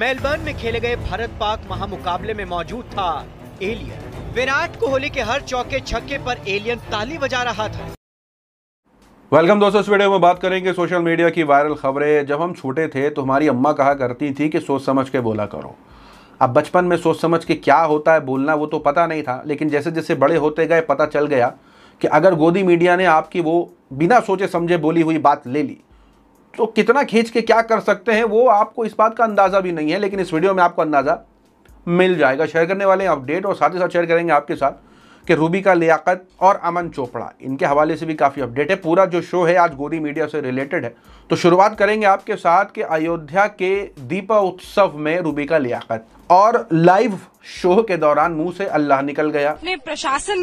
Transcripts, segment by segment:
Melbourne में खेले गए भारत पाक महामुकाबले में मौजूद था एलियन विराट कोहली के हर चौके छक्के पर एलियन ताली बजा रहा था वेलकम दोस्तों इस वीडियो में बात करेंगे सोशल मीडिया की वायरल खबरें जब हम छोटे थे तो हमारी अम्मा कहा करती थी कि सोच समझ के बोला करो अब बचपन में सोच समझ के क्या होता है बोलना वो तो पता नहीं था लेकिन जैसे जैसे बड़े होते गए पता चल गया कि अगर गोदी मीडिया ने आपकी वो बिना सोचे समझे बोली हुई बात ले ली तो कितना खींच के क्या कर सकते हैं वो आपको इस बात का अंदाज़ा भी नहीं है लेकिन इस वीडियो में आपको अंदाज़ा मिल जाएगा शेयर करने वाले अपडेट और साथ ही साथ शेयर करेंगे आपके साथ कि रूबी का लियाकत और अमन चोपड़ा इनके हवाले से भी काफ़ी अपडेट है पूरा जो शो है आज गोदी मीडिया से रिलेटेड है तो शुरुआत करेंगे आपके साथ कि अयोध्या के दीपा उत्सव में रूबी का लियाकत और लाइव शो के दौरान मुंह से अल्लाह निकल गया अपने प्रशासन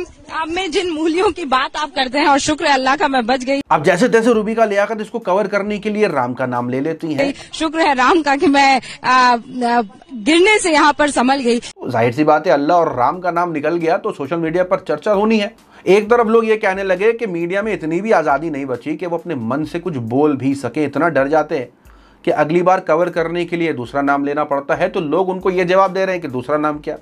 में जिन मूल्यों की बात आप करते हैं और शुक्र अल्लाह का मैं बच गई अब जैसे तैसे रूबी का लियाकत इसको कवर करने के लिए राम का नाम ले लेती हैं शुक्र है राम का कि मैं आ, आ, गिरने से यहाँ पर संभल गई जाहिर सी बात है अल्लाह और राम का नाम निकल गया तो सोशल मीडिया पर चर्चा होनी है एक तरफ लोग ये कहने लगे कि मीडिया में इतनी भी आज़ादी नहीं बची कि वो अपने मन से कुछ बोल भी सके इतना डर जाते हैं कि अगली बार कवर करने के लिए दूसरा नाम लेना पड़ता है तो लोग उनको ये जवाब दे रहे हैं कि दूसरा नाम क्या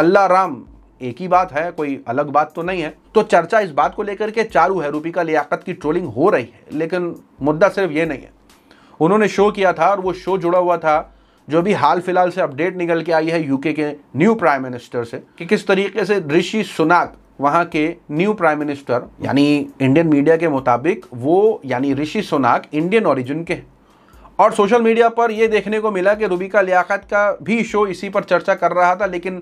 अल्लाह राम एक ही बात है कोई अलग बात तो नहीं है तो चर्चा इस बात को लेकर के चारू रूपी का लियाकत की ट्रोलिंग हो रही है लेकिन मुद्दा सिर्फ ये नहीं है उन्होंने शो किया था और वो शो जुड़ा हुआ था जो भी हाल फिलहाल से अपडेट निकल के आई है यूके के न्यू प्राइम मिनिस्टर से कि किस तरीके से ऋषि सुनाक वहाँ के न्यू प्राइम मिनिस्टर यानी इंडियन मीडिया के मुताबिक वो यानी ऋषि सुनाक इंडियन ओरिजिन के हैं और सोशल मीडिया पर यह देखने को मिला कि रूबिका लियाकत का भी शो इसी पर चर्चा कर रहा था लेकिन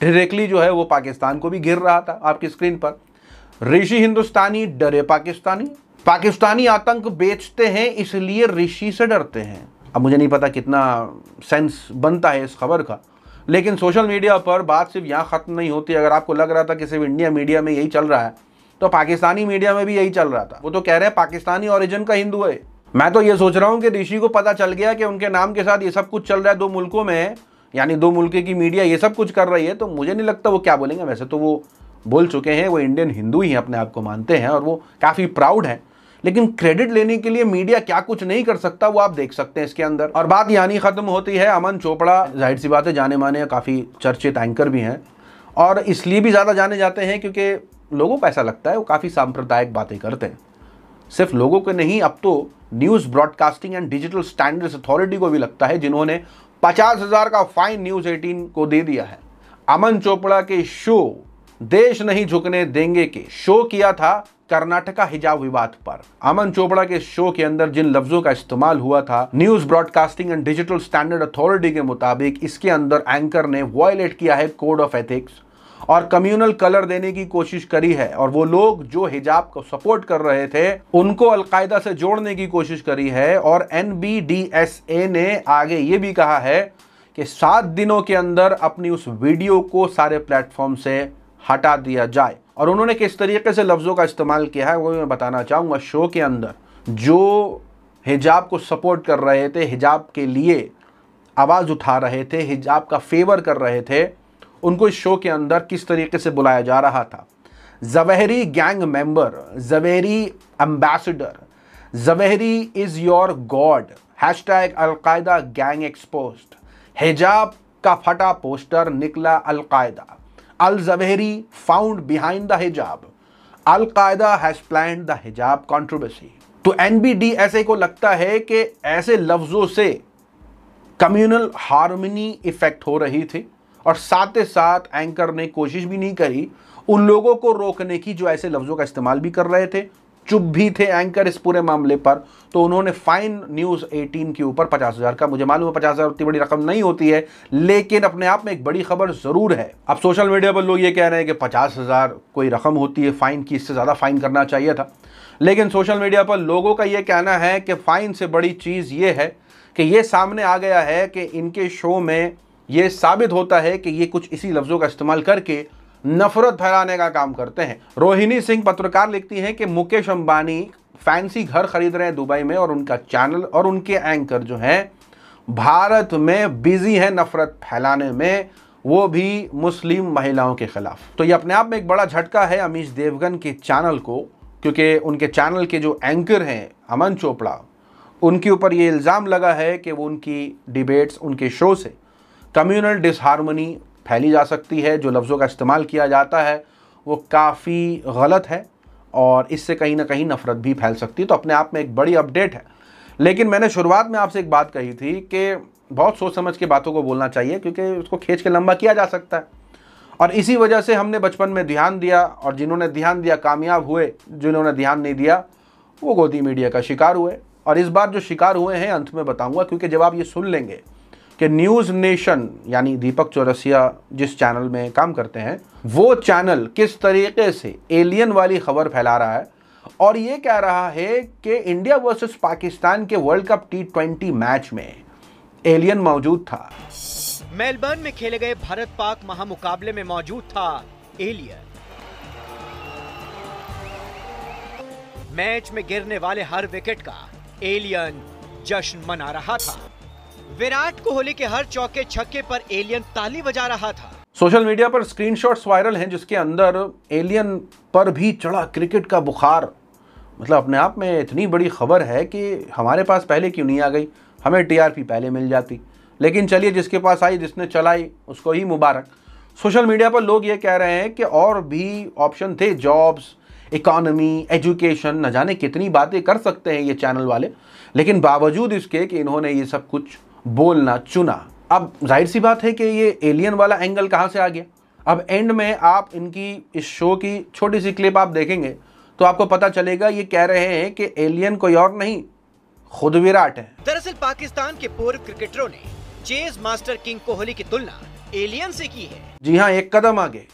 डायरेक्टली जो है वो पाकिस्तान को भी घिर रहा था आपकी स्क्रीन पर ऋषि हिंदुस्तानी डरे पाकिस्तानी पाकिस्तानी आतंक बेचते हैं इसलिए ऋषि से डरते हैं अब मुझे नहीं पता कितना सेंस बनता है इस खबर का लेकिन सोशल मीडिया पर बात सिर्फ यहाँ ख़त्म नहीं होती अगर आपको लग रहा था कि सिर्फ इंडिया मीडिया में यही चल रहा है तो पाकिस्तानी मीडिया में भी यही चल रहा था वो तो कह रहे हैं पाकिस्तानी ओरिजिन का हिंदू है मैं तो ये सोच रहा हूँ कि ऋषि को पता चल गया कि उनके नाम के साथ ये सब कुछ चल रहा है दो मुल्कों में यानी दो मुल्के की मीडिया ये सब कुछ कर रही है तो मुझे नहीं लगता वो क्या बोलेंगे वैसे तो वो बोल चुके हैं वो इंडियन हिंदू ही अपने आप को मानते हैं और वो काफ़ी प्राउड हैं लेकिन क्रेडिट लेने के लिए मीडिया क्या कुछ नहीं कर सकता वो आप देख सकते हैं इसके अंदर और बात यानी ख़त्म होती है अमन चोपड़ा जाहिर सी बात है जाने माने काफ़ी चर्चित एंकर भी हैं और इसलिए भी ज़्यादा जाने जाते हैं क्योंकि लोगों को ऐसा लगता है वो काफ़ी सांप्रदायिक बातें करते हैं सिर्फ लोगों को नहीं अब तो news broadcasting and digital standards authority को भी लगता है जिन्होंने पचास हजार का फाइन न्यूज़ एटीन को दे दिया है अमन चोपड़ा के शो देश नहीं झुकने देंगे के शो किया था कर्नाटका हिजाब विवाद पर अमन चोपड़ा के शो के अंदर जिन लफ्जों का इस्तेमाल हुआ था news broadcasting and digital standard authority के मुताबिक इसके अंदर एंकर ने वॉयलेट किया है कोड ऑफ एथिक्स और कम्युनल कलर देने की कोशिश करी है और वो लोग जो हिजाब को सपोर्ट कर रहे थे उनको अलकायदा से जोड़ने की कोशिश करी है और एन ने आगे ये भी कहा है कि सात दिनों के अंदर अपनी उस वीडियो को सारे प्लेटफॉर्म से हटा दिया जाए और उन्होंने किस तरीके से लफ्ज़ों का इस्तेमाल किया है वो मैं बताना चाहूँगा शो के अंदर जो हिजाब को सपोर्ट कर रहे थे हिजाब के लिए आवाज़ उठा रहे थे हिजाब का फेवर कर रहे थे उनको इस शो के अंदर किस तरीके से बुलाया जा रहा था Zawahiri gang member Zawahiri ambassador Zawahiri is your god hashtag Al Qaeda gang expose हिजाब का फटा पोस्टर निकला Al Qaeda al Zawahiri found behind the hijab Al Qaeda has plan the hijab controversy तो एन बी डी ऐसे को लगता है कि ऐसे लफ्ज़ों से कम्युनल हारमोनी इफेक्ट हो रही थी और साथ ही साथ एंकर ने कोशिश भी नहीं करी उन लोगों को रोकने की जो ऐसे लफ्ज़ों का इस्तेमाल भी कर रहे थे चुप भी थे एंकर इस पूरे मामले पर तो उन्होंने फाइन न्यूज़ 18 के ऊपर पचास हज़ार का मुझे मालूम है पचास हज़ार उतनी बड़ी रकम नहीं होती है लेकिन अपने आप में एक बड़ी खबर ज़रूर है अब सोशल मीडिया पर लोग ये कह रहे हैं कि पचास हज़ार कोई रकम होती है फ़ाइन की इससे ज़्यादा फ़ाइन करना चाहिए था लेकिन सोशल मीडिया पर लोगों का ये कहना है कि फ़ाइन से बड़ी चीज़ ये है कि ये सामने आ गया है कि इनके शो में ये साबित होता है कि ये कुछ इसी लफ्ज़ों का इस्तेमाल करके नफरत फैलाने का काम करते हैं रोहिणी सिंह पत्रकार लिखती हैं कि मुकेश अंबानी फैंसी घर खरीद रहे हैं दुबई में और उनका चैनल और उनके एंकर जो हैं भारत में बिजी हैं नफरत फैलाने में वो भी मुस्लिम महिलाओं के ख़िलाफ़ तो ये अपने आप में एक बड़ा झटका है अमीश देवगन के चैनल को क्योंकि उनके चैनल के जो एंकर हैं अमन चोपड़ा उनके ऊपर ये इल्ज़ाम लगा है कि वो उनकी डिबेट्स उनके शो से कम्युनल डिसहारमोनी फैली जा सकती है जो लफ्ज़ों का इस्तेमाल किया जाता है वो काफ़ी गलत है और इससे कहीं ना कहीं नफ़रत भी फैल सकती है तो अपने आप में एक बड़ी अपडेट है लेकिन मैंने शुरुआत में आपसे एक बात कही थी कि बहुत सोच समझ के बातों को बोलना चाहिए क्योंकि उसको खींच के लंबा किया जा सकता है और इसी वजह से हमने बचपन में ध्यान दिया और जिन्होंने ध्यान दिया कामयाब हुए जिन्होंने ध्यान नहीं दिया वो गोदी मीडिया का शिकार हुए और इस बार जो शिकार हुए हैं अंत में बताऊंगा क्योंकि जब आप ये सुन लेंगे कि न्यूज़ नेशन यानी दीपक चौरसिया जिस चैनल में काम करते हैं वो चैनल किस तरीके से एलियन वाली खबर फैला रहा है और ये कह रहा है कि इंडिया वर्सेस पाकिस्तान के world cup T twenty match में एलियन मौजूद था मेलबर्न में खेले गए भारत पाक महामुकाबले में मौजूद था एलियन मैच में गिरने वाले हर विकेट का एलियन जश्न मना रहा था विराट कोहली के हर चौके छक्के पर एलियन ताली बजा रहा था सोशल मीडिया पर स्क्रीनशॉट्स वायरल हैं जिसके अंदर एलियन पर भी चढ़ा क्रिकेट का बुखार मतलब अपने आप में इतनी बड़ी खबर है कि हमारे पास पहले क्यों नहीं आ गई हमें टीआरपी पहले मिल जाती लेकिन चलिए जिसके पास आई जिसने चलाई उसको ही मुबारक सोशल मीडिया पर लोग ये कह रहे हैं कि और भी ऑप्शन थे जॉब्स इकॉनमी एजुकेशन न जाने कितनी बातें कर सकते हैं ये चैनल वाले लेकिन बावजूद इसके कि इन्होंने ये सब कुछ बोलना चुना अब जाहिर सी बात है कि ये एलियन वाला एंगल कहाँ से आ गया अब एंड में आप इनकी इस शो की छोटी सी क्लिप आप देखेंगे तो आपको पता चलेगा ये कह रहे हैं कि एलियन कोई और नहीं खुद विराट है दरअसल पाकिस्तान के पूर्व क्रिकेटरों ने चेज मास्टर किंग कोहली की तुलना एलियन से की है जी हाँ एक कदम आगे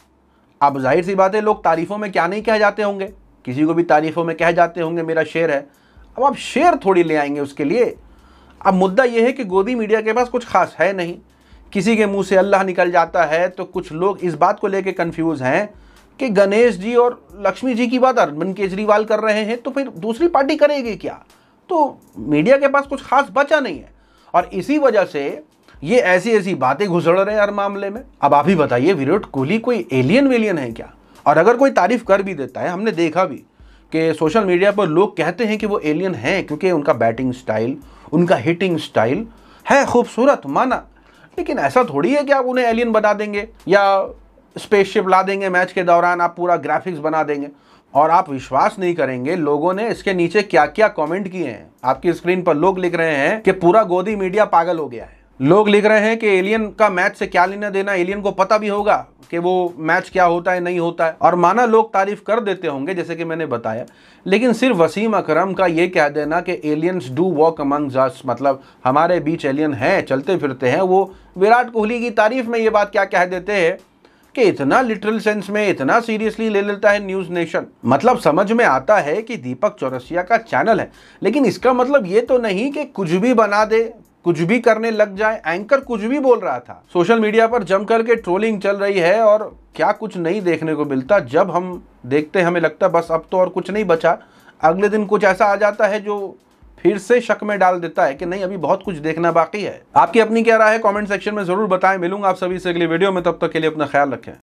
अब जाहिर सी बात है लोग तारीफों में क्या नहीं कह जाते होंगे किसी को भी तारीफों में कह जाते होंगे मेरा शेर है अब आप शेर थोड़ी ले आएंगे उसके लिए अब मुद्दा यह है कि गोदी मीडिया के पास कुछ खास है नहीं किसी के मुंह से अल्लाह निकल जाता है तो कुछ लोग इस बात को लेकर कंफ्यूज हैं कि गणेश जी और लक्ष्मी जी की बात अरविंद केजरीवाल कर रहे हैं तो फिर दूसरी पार्टी करेगी क्या तो मीडिया के पास कुछ खास बचा नहीं है और इसी वजह से ये ऐसी ऐसी बातें घुसड़ रहे हैं हर मामले में अब आप ही बताइए विराट कोहली कोई एलियन वेलियन है क्या और अगर कोई तारीफ कर भी देता है हमने देखा भी कि सोशल मीडिया पर लोग कहते हैं कि वो एलियन हैं क्योंकि उनका बैटिंग स्टाइल उनका हिटिंग स्टाइल है खूबसूरत माना लेकिन ऐसा थोड़ी है कि आप उन्हें एलियन बना देंगे या स्पेसशिप ला देंगे मैच के दौरान आप पूरा ग्राफिक्स बना देंगे और आप विश्वास नहीं करेंगे लोगों ने इसके नीचे क्या क्या कमेंट किए हैं आपकी स्क्रीन पर लोग लिख रहे हैं कि पूरा गोदी मीडिया पागल हो गया है लोग लिख रहे हैं कि एलियन का मैच से क्या लेना देना एलियन को पता भी होगा कि वो मैच क्या होता है नहीं होता है और माना लोग तारीफ कर देते होंगे जैसे कि मैंने बताया लेकिन सिर्फ वसीम अकरम का ये कह देना कि एलियंस डू वॉक अमंग जस मतलब हमारे बीच एलियन हैं चलते फिरते हैं वो विराट कोहली की तारीफ में ये बात क्या कह देते हैं कि इतना लिटरल सेंस में इतना सीरियसली ले लेता है न्यूज़ नेशन मतलब समझ में आता है कि दीपक चौरसिया का चैनल है लेकिन इसका मतलब ये तो नहीं कि कुछ भी बना दे कुछ भी करने लग जाए एंकर कुछ भी बोल रहा था सोशल मीडिया पर जम करके ट्रोलिंग चल रही है और क्या कुछ नहीं देखने को मिलता जब हम देखते हमें लगता बस अब तो और कुछ नहीं बचा अगले दिन कुछ ऐसा आ जाता है जो फिर से शक में डाल देता है कि नहीं अभी बहुत कुछ देखना बाकी है आपकी अपनी क्या राय है कमेंट सेक्शन में जरूर बताएं मिलूंगा आप सभी से अगली वीडियो में तब तक के लिए अपना ख्याल रखें